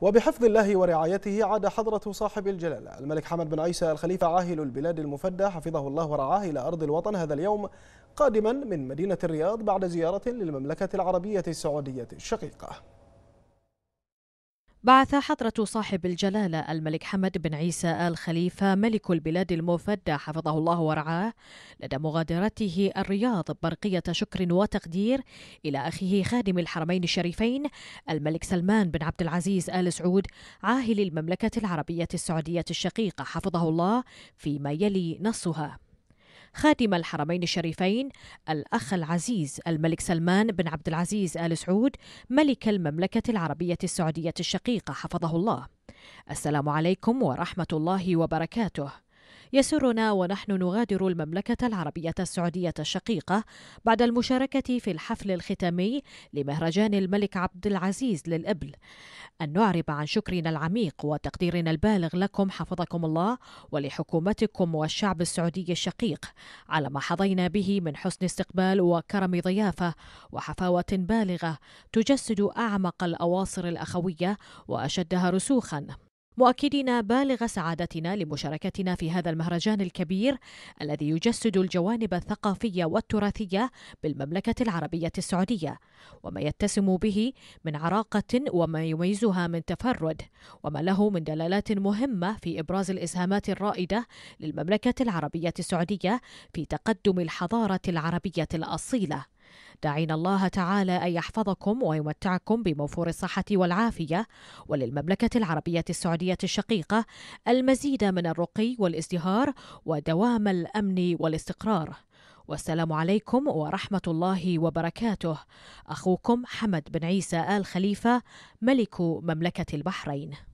وبحفظ الله ورعايته عاد حضرة صاحب الجلالة الملك حمد بن عيسى الخليفة عاهل البلاد المفدى حفظه الله ورعاه إلى أرض الوطن هذا اليوم قادما من مدينة الرياض بعد زيارة للمملكة العربية السعودية الشقيقة بعث حضرة صاحب الجلالة الملك حمد بن عيسى آل خليفة ملك البلاد المفدى حفظه الله ورعاه لدى مغادرته الرياض برقية شكر وتقدير إلى أخيه خادم الحرمين الشريفين الملك سلمان بن عبد العزيز آل سعود عاهل المملكة العربية السعودية الشقيقة حفظه الله فيما يلي نصها خادم الحرمين الشريفين الأخ العزيز الملك سلمان بن عبد العزيز آل سعود ملك المملكة العربية السعودية الشقيقة حفظه الله السلام عليكم ورحمة الله وبركاته يسرنا ونحن نغادر المملكة العربية السعودية الشقيقة بعد المشاركة في الحفل الختامي لمهرجان الملك عبد العزيز للإبل أن نعرب عن شكرنا العميق وتقديرنا البالغ لكم حفظكم الله ولحكومتكم والشعب السعودي الشقيق على ما حظينا به من حسن استقبال وكرم ضيافة وحفاوة بالغة تجسد أعمق الأواصر الأخوية وأشدها رسوخا مؤكدين بالغ سعادتنا لمشاركتنا في هذا المهرجان الكبير الذي يجسد الجوانب الثقافية والتراثية بالمملكة العربية السعودية وما يتسم به من عراقة وما يميزها من تفرد وما له من دلالات مهمة في إبراز الإسهامات الرائدة للمملكة العربية السعودية في تقدم الحضارة العربية الأصيلة داعين الله تعالى أن يحفظكم ويمتعكم بموفور الصحة والعافية وللمملكة العربية السعودية الشقيقة المزيد من الرقي والازدهار ودوام الأمن والاستقرار والسلام عليكم ورحمة الله وبركاته أخوكم حمد بن عيسى آل خليفة ملك مملكة البحرين